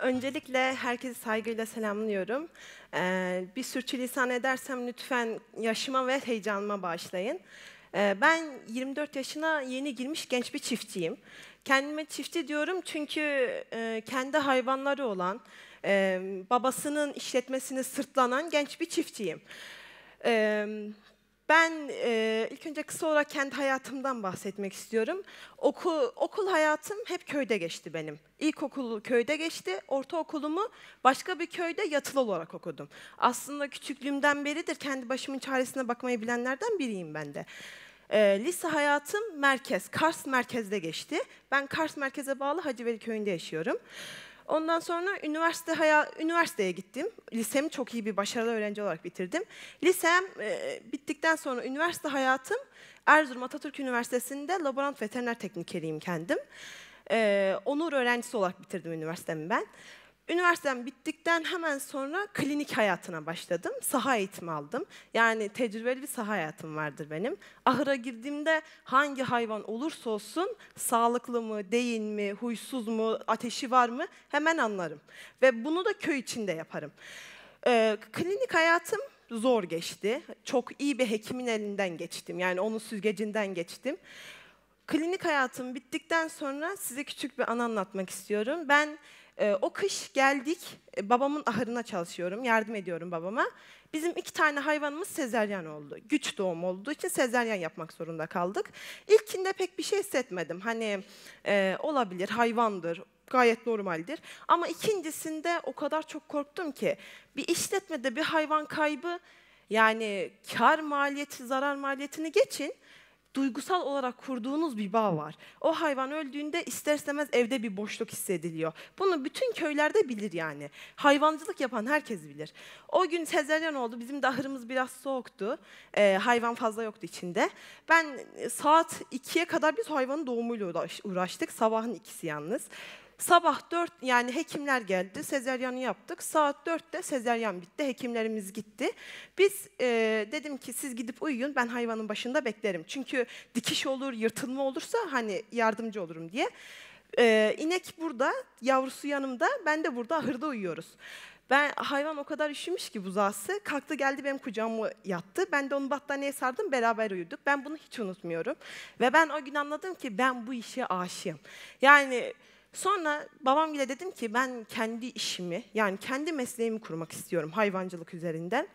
Öncelikle herkesi saygıyla selamlıyorum. Ee, bir sürçülisan edersem lütfen yaşıma ve heyecanıma bağışlayın. Ee, ben 24 yaşına yeni girmiş genç bir çiftçiyim. Kendime çiftçi diyorum çünkü e, kendi hayvanları olan, e, babasının işletmesini sırtlanan genç bir çiftçiyim. E, ben e, ilk önce kısa olarak kendi hayatımdan bahsetmek istiyorum. Okul, okul hayatım hep köyde geçti benim. İlkokulu köyde geçti, ortaokulumu başka bir köyde yatılı olarak okudum. Aslında küçüklüğümden beridir kendi başımın çaresine bakmayı bilenlerden biriyim ben de. E, lise hayatım merkez, Kars merkezde geçti. Ben Kars merkeze bağlı Hacıveli köyünde yaşıyorum. Ondan sonra üniversite haya, üniversiteye gittim. Lisemi çok iyi bir başarılı öğrenci olarak bitirdim. Lisem e, bittikten sonra üniversite hayatım Erzurum Atatürk Üniversitesi'nde laborant veteriner teknikeriyim kendim. E, onur öğrencisi olarak bitirdim üniversitemi ben. Üniversitem bittikten hemen sonra klinik hayatına başladım. Saha eğitimi aldım. Yani tecrübeli bir saha hayatım vardır benim. Ahıra girdiğimde hangi hayvan olursa olsun sağlıklı mı, değil mi, huysuz mu, ateşi var mı hemen anlarım. Ve bunu da köy içinde yaparım. Ee, klinik hayatım zor geçti. Çok iyi bir hekimin elinden geçtim. Yani onun süzgecinden geçtim. Klinik hayatım bittikten sonra size küçük bir an anlatmak istiyorum. Ben ee, o kış geldik, e, babamın ahırına çalışıyorum, yardım ediyorum babama. Bizim iki tane hayvanımız sezeryan oldu. Güç doğum olduğu için sezeryan yapmak zorunda kaldık. İlkinde pek bir şey hissetmedim. Hani e, olabilir, hayvandır, gayet normaldir. Ama ikincisinde o kadar çok korktum ki bir işletmede bir hayvan kaybı yani kar maliyeti, zarar maliyetini geçin duygusal olarak kurduğunuz bir bağ var. O hayvan öldüğünde ister istemez evde bir boşluk hissediliyor. Bunu bütün köylerde bilir yani. Hayvancılık yapan herkes bilir. O gün sezeryan oldu. Bizim dahırımız biraz soğuktu. Ee, hayvan fazla yoktu içinde. Ben e, saat 2'ye kadar biz hayvanın doğumuyla uğraştık. Sabahın ikisi yalnız. Sabah 4 yani hekimler geldi, sezeryanı yaptık. Saat 4'te sezeryan bitti, hekimlerimiz gitti. Biz e, dedim ki siz gidip uyuyun ben hayvanın başında beklerim. Çünkü dikiş olur, yırtılma olursa hani yardımcı olurum diye. E, inek burada, yavrusu yanımda, ben de burada ahırda uyuyoruz. Ben hayvan o kadar üşümüş ki buzağısı. Kalktı geldi benim kucağıma yattı. Ben de onu battaniyeye sardım beraber uyuduk. Ben bunu hiç unutmuyorum. Ve ben o gün anladım ki ben bu işe aşığım. Yani Sonra babam bile dedim ki ben kendi işimi yani kendi mesleğimi kurmak istiyorum hayvancılık üzerinden.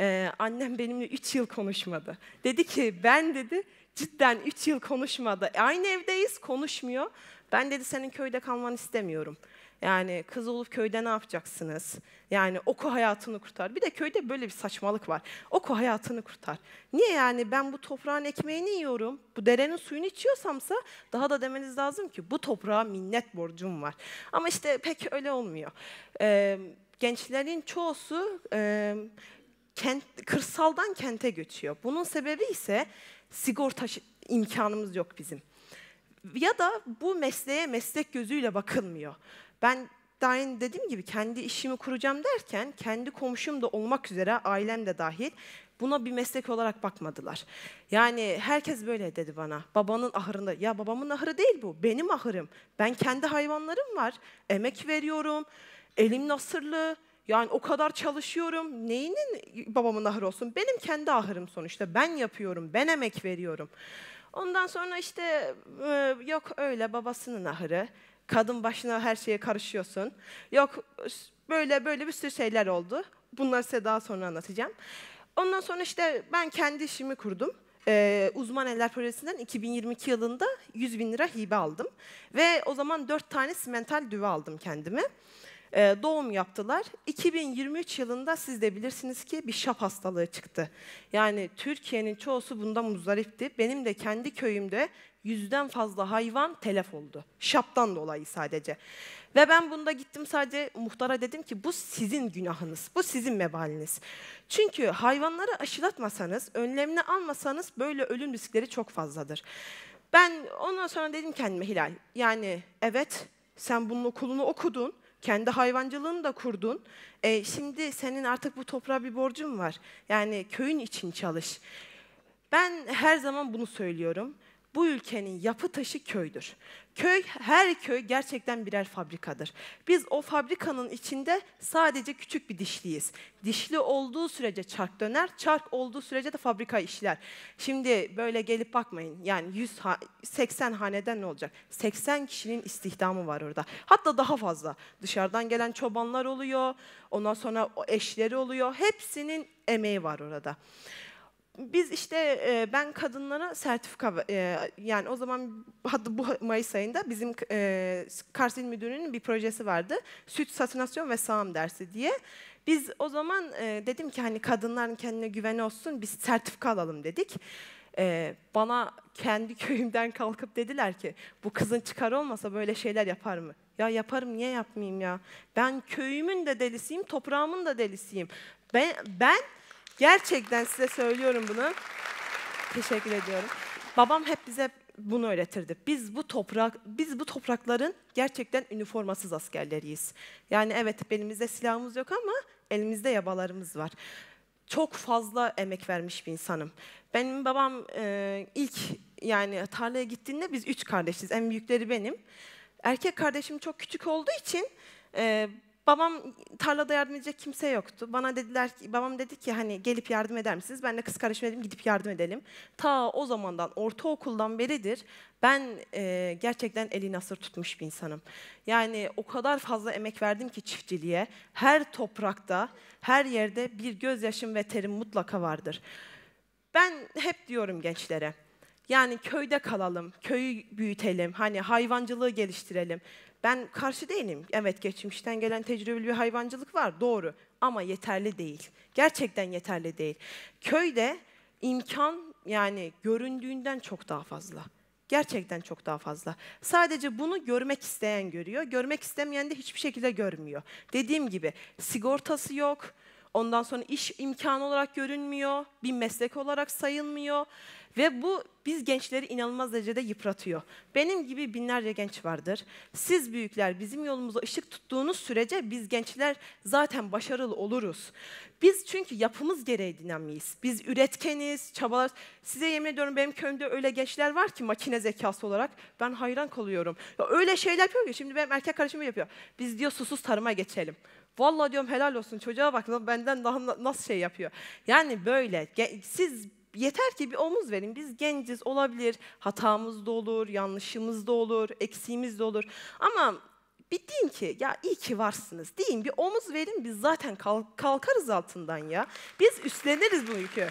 Ee, annem benimle 3 yıl konuşmadı. Dedi ki ben dedi cidden 3 yıl konuşmadı. Aynı evdeyiz konuşmuyor. Ben dedi senin köyde kalmanı istemiyorum. Yani kız olup köyde ne yapacaksınız? Yani oku hayatını kurtar. Bir de köyde böyle bir saçmalık var. Oku hayatını kurtar. Niye yani ben bu toprağın ekmeğini yiyorum, bu derenin suyunu içiyorsamsa daha da demeniz lazım ki bu toprağa minnet borcum var. Ama işte pek öyle olmuyor. Ee, gençlerin çoğusu e, kent, kırsaldan kente göçüyor. Bunun sebebi ise sigorta imkanımız yok bizim. Ya da bu mesleğe meslek gözüyle bakılmıyor. Ben daha dediğim gibi kendi işimi kuracağım derken kendi komşum da olmak üzere ailem de dahil buna bir meslek olarak bakmadılar. Yani herkes böyle dedi bana. Babanın ahırında. Ya babamın ahırı değil bu. Benim ahırım. Ben kendi hayvanlarım var. Emek veriyorum. Elim nasırlı. Yani o kadar çalışıyorum. Neyinin babamın ahırı olsun? Benim kendi ahırım sonuçta. Ben yapıyorum. Ben emek veriyorum. Ondan sonra işte ee, yok öyle babasının ahırı kadın başına her şeye karışıyorsun. Yok böyle böyle bir sürü şeyler oldu. Bunları size daha sonra anlatacağım. Ondan sonra işte ben kendi işimi kurdum. Ee, Uzman Eller Projesi'nden 2022 yılında 100 bin lira hibe aldım. Ve o zaman 4 tane simental düve aldım kendime. E, doğum yaptılar. 2023 yılında siz de bilirsiniz ki bir şap hastalığı çıktı. Yani Türkiye'nin çoğusu bundan muzdaripti. Benim de kendi köyümde yüzden fazla hayvan telef oldu. Şaptan dolayı sadece. Ve ben bunda gittim sadece muhtara dedim ki bu sizin günahınız, bu sizin mebaliniz. Çünkü hayvanları aşılatmasanız, önlemini almasanız böyle ölüm riskleri çok fazladır. Ben ondan sonra dedim kendime Hilal, yani evet sen bunun okulunu okudun, kendi hayvancılığını da kurdun. E, şimdi senin artık bu toprağa bir borcun var. Yani köyün için çalış. Ben her zaman bunu söylüyorum bu ülkenin yapı taşı köydür. Köy, her köy gerçekten birer fabrikadır. Biz o fabrikanın içinde sadece küçük bir dişliyiz. Dişli olduğu sürece çark döner, çark olduğu sürece de fabrika işler. Şimdi böyle gelip bakmayın. Yani 100 80 haneden ne olacak? 80 kişinin istihdamı var orada. Hatta daha fazla. Dışarıdan gelen çobanlar oluyor. Ondan sonra eşleri oluyor. Hepsinin emeği var orada biz işte e, ben kadınlara sertifika e, yani o zaman hadi bu Mayıs ayında bizim e, Kars İl bir projesi vardı. Süt satınasyon ve sağım dersi diye. Biz o zaman e, dedim ki hani kadınların kendine güveni olsun biz sertifika alalım dedik. E, bana kendi köyümden kalkıp dediler ki bu kızın çıkar olmasa böyle şeyler yapar mı? Ya yaparım niye yapmayayım ya? Ben köyümün de delisiyim, toprağımın da delisiyim. Ben, ben Gerçekten size söylüyorum bunu. Teşekkür ediyorum. Babam hep bize bunu öğretirdi. Biz bu toprak biz bu toprakların gerçekten üniformasız askerleriyiz. Yani evet elimizde silahımız yok ama elimizde yabalarımız var. Çok fazla emek vermiş bir insanım. Benim babam e, ilk yani tarlaya gittiğinde biz üç kardeşiz. En büyükleri benim. Erkek kardeşim çok küçük olduğu için e, Babam tarlada yardım edecek kimse yoktu. Bana dediler ki, babam dedi ki hani gelip yardım eder misiniz? Ben de kız kardeşim dedim gidip yardım edelim. Ta o zamandan ortaokuldan beridir ben e, gerçekten eli nasır tutmuş bir insanım. Yani o kadar fazla emek verdim ki çiftçiliğe. Her toprakta, her yerde bir gözyaşım ve terim mutlaka vardır. Ben hep diyorum gençlere, yani köyde kalalım, köyü büyütelim, hani hayvancılığı geliştirelim. Ben karşı değilim. Evet geçmişten gelen tecrübeli bir hayvancılık var, doğru. Ama yeterli değil. Gerçekten yeterli değil. Köyde imkan yani göründüğünden çok daha fazla. Gerçekten çok daha fazla. Sadece bunu görmek isteyen görüyor. Görmek istemeyen de hiçbir şekilde görmüyor. Dediğim gibi sigortası yok. Ondan sonra iş imkanı olarak görünmüyor. Bir meslek olarak sayılmıyor. Ve bu biz gençleri inanılmaz derecede yıpratıyor. Benim gibi binlerce genç vardır. Siz büyükler bizim yolumuza ışık tuttuğunuz sürece biz gençler zaten başarılı oluruz. Biz çünkü yapımız gereği dinamiyiz. Biz üretkeniz, çabalar. Size yemin ediyorum benim köyümde öyle gençler var ki makine zekası olarak ben hayran kalıyorum. Ya öyle şeyler yapıyor ki şimdi benim erkek kardeşim yapıyor. Biz diyor susuz tarıma geçelim. Vallahi diyorum helal olsun çocuğa bak benden daha nasıl şey yapıyor. Yani böyle siz Yeter ki bir omuz verin. Biz genciz olabilir, hatamız da olur, yanlışımız da olur, eksiğimiz de olur. Ama bir deyin ki ya iyi ki varsınız. Deyin bir omuz verin biz zaten kalk kalkarız altından ya. Biz üstleniriz bu yükü.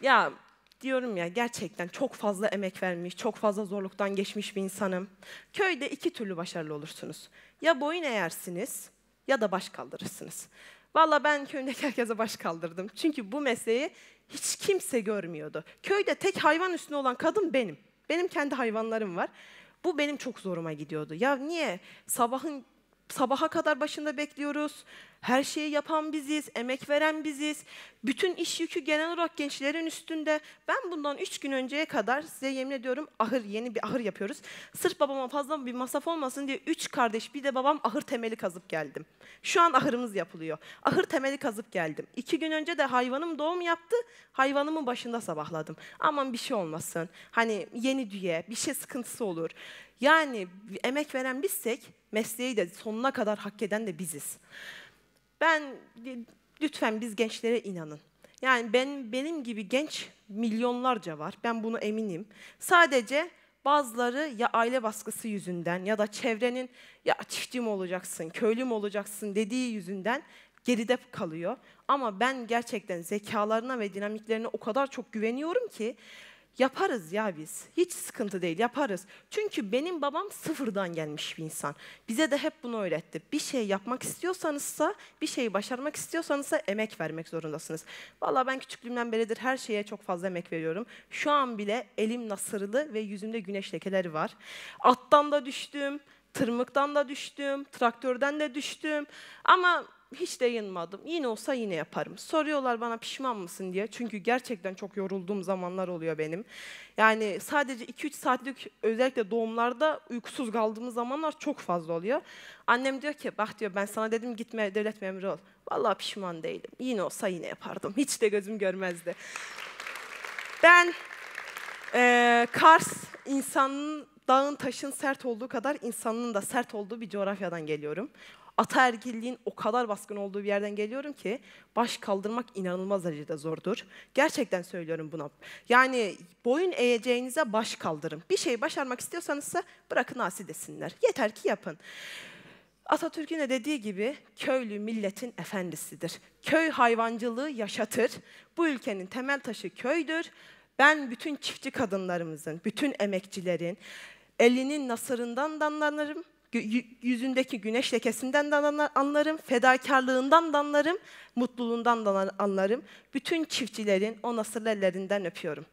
ya diyorum ya gerçekten çok fazla emek vermiş, çok fazla zorluktan geçmiş bir insanım. Köyde iki türlü başarılı olursunuz. Ya boyun eğersiniz ya da baş kaldırırsınız. Valla ben köyündeki herkese baş kaldırdım. Çünkü bu mesleği hiç kimse görmüyordu. Köyde tek hayvan üstüne olan kadın benim. Benim kendi hayvanlarım var. Bu benim çok zoruma gidiyordu. Ya niye? Sabahın sabaha kadar başında bekliyoruz. Her şeyi yapan biziz, emek veren biziz. Bütün iş yükü genel olarak gençlerin üstünde. Ben bundan üç gün önceye kadar size yemin ediyorum ahır, yeni bir ahır yapıyoruz. Sırf babama fazla bir masraf olmasın diye üç kardeş bir de babam ahır temeli kazıp geldim. Şu an ahırımız yapılıyor. Ahır temeli kazıp geldim. İki gün önce de hayvanım doğum yaptı. Hayvanımın başında sabahladım. Aman bir şey olmasın. Hani yeni düye, bir şey sıkıntısı olur. Yani emek veren bizsek mesleği de sonuna kadar hak eden de biziz. Ben lütfen biz gençlere inanın. Yani ben benim gibi genç milyonlarca var. Ben bunu eminim. Sadece bazıları ya aile baskısı yüzünden ya da çevrenin ya çiftçi mi olacaksın, köylü mü olacaksın dediği yüzünden geride kalıyor. Ama ben gerçekten zekalarına ve dinamiklerine o kadar çok güveniyorum ki Yaparız ya biz. Hiç sıkıntı değil yaparız. Çünkü benim babam sıfırdan gelmiş bir insan. Bize de hep bunu öğretti. Bir şey yapmak istiyorsanızsa, bir şeyi başarmak istiyorsanızsa emek vermek zorundasınız. Valla ben küçüklüğümden beridir her şeye çok fazla emek veriyorum. Şu an bile elim nasırlı ve yüzümde güneş lekeleri var. Attan da düştüm, tırmıktan da düştüm, traktörden de düştüm. Ama hiç dayanmadım. Yine olsa yine yaparım. Soruyorlar bana pişman mısın diye. Çünkü gerçekten çok yorulduğum zamanlar oluyor benim. Yani sadece 2-3 saatlik özellikle doğumlarda uykusuz kaldığımız zamanlar çok fazla oluyor. Annem diyor ki bak diyor ben sana dedim gitme devlet memuru ol. Vallahi pişman değilim. Yine olsa yine yapardım. Hiç de gözüm görmezdi. Ben ee, Kars insanın dağın taşın sert olduğu kadar insanın da sert olduğu bir coğrafyadan geliyorum ataerkilliğin o kadar baskın olduğu bir yerden geliyorum ki baş kaldırmak inanılmaz derecede zordur. Gerçekten söylüyorum bunu. Yani boyun eğeceğinize baş kaldırın. Bir şey başarmak istiyorsanızsa bırakın asi desinler. Yeter ki yapın. Atatürk'ün de dediği gibi köylü milletin efendisidir. Köy hayvancılığı yaşatır. Bu ülkenin temel taşı köydür. Ben bütün çiftçi kadınlarımızın, bütün emekçilerin elinin nasırından danlanırım yüzündeki güneş lekesinden de anlarım, fedakarlığından da anlarım, mutluluğundan da anlarım. Bütün çiftçilerin o nasırlı ellerinden öpüyorum.